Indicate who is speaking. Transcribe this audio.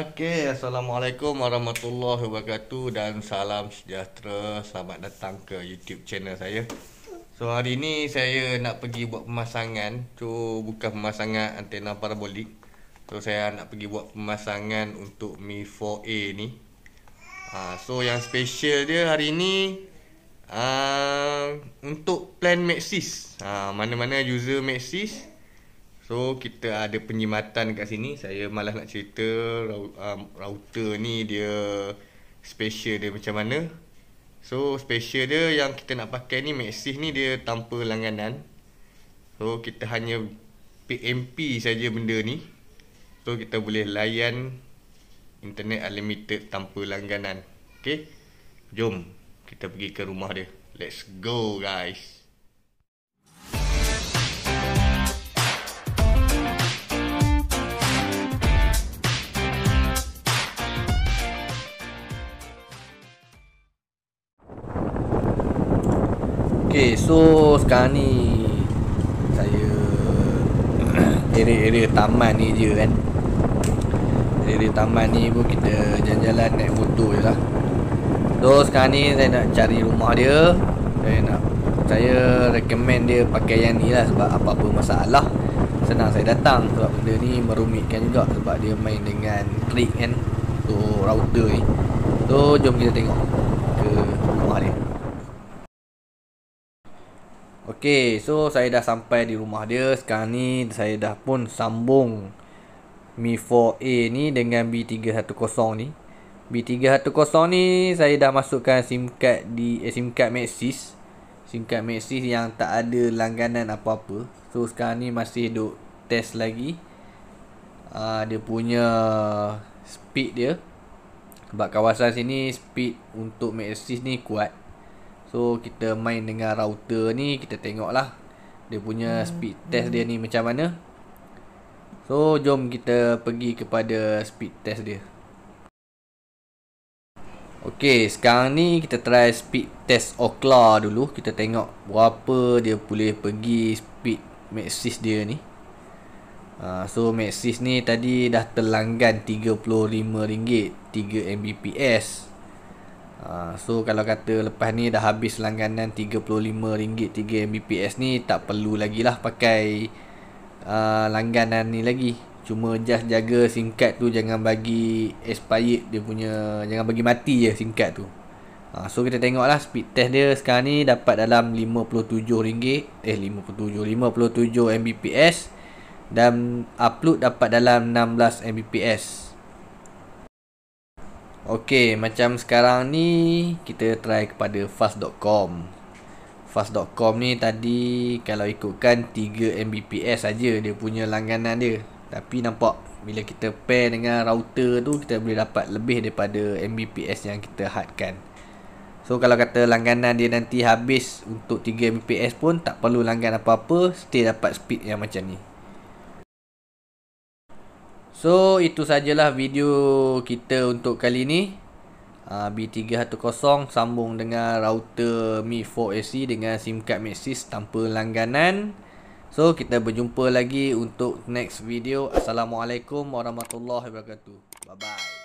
Speaker 1: Okey, Assalamualaikum warahmatullahi wabarakatuh dan salam sejahtera. Selamat datang ke YouTube channel saya. So hari ni saya nak pergi buat pemasangan. So bukan pemasangan antena parabolik. So saya nak pergi buat pemasangan untuk Mi 4A ni. Ha, so yang special dia hari ni uh, untuk plan Maxis. Ha, mana-mana user Maxis. So kita ada penyimatan kat sini Saya malas nak cerita um, Router ni dia Special dia macam mana So special dia yang kita nak pakai ni Maxis ni dia tanpa langganan So kita hanya PMP saja benda ni So kita boleh layan Internet unlimited tanpa langganan Okay Jom kita pergi ke rumah dia Let's go guys
Speaker 2: Okay so sekarang ni Saya Area-area taman ni je kan Area taman ni pun kita jalan-jalan naik motor je lah So sekarang ni saya nak cari rumah dia Saya nak Saya recommend dia pakai yang ni lah Sebab apa-apa masalah Senang saya datang Sebab benda ni merumitkan juga Sebab dia main dengan trick kan So router ni So jom kita tengok Okey, so saya dah sampai di rumah dia. Sekarang ni saya dah pun sambung Mi 4A ni dengan B310 ni. B310 ni saya dah masukkan SIM card di eh, SIM card Maxis. SIM card Maxis yang tak ada langganan apa-apa. So sekarang ni masih duk test lagi. Uh, dia punya speed dia. Sebab kawasan sini speed untuk Maxis ni kuat. So kita main dengan router ni Kita tengok lah Dia punya hmm. speed test hmm. dia ni macam mana So jom kita pergi kepada speed test dia Ok sekarang ni kita try speed test Okla dulu Kita tengok berapa dia boleh pergi speed maxis dia ni uh, So maxis ni tadi dah terlanggan RM35 3 Mbps Ah, so kalau kata lepas ni dah habis langganan RM35 3 Mbps ni tak perlu lagi lah pakai uh, langganan ni lagi cuma just jaga SIM card tu jangan bagi expired dia punya jangan bagi mati je SIM card tu uh, so kita tengok lah speed test dia sekarang ni dapat dalam RM57 eh RM57 57 Mbps dan upload dapat dalam 16 Mbps Okey, macam sekarang ni kita try kepada fast.com. Fast.com ni tadi kalau ikutkan 3 Mbps saja dia punya langganan dia. Tapi nampak bila kita pair dengan router tu kita boleh dapat lebih daripada Mbps yang kita hadkan. So kalau kata langganan dia nanti habis untuk 3 Mbps pun tak perlu langgan apa-apa, still dapat speed yang macam ni. So itu sajalah video kita untuk kali ni uh, B310 sambung dengan router Mi 4AC dengan SIM card Maxis tanpa langganan So kita berjumpa lagi untuk next video Assalamualaikum warahmatullahi wabarakatuh Bye bye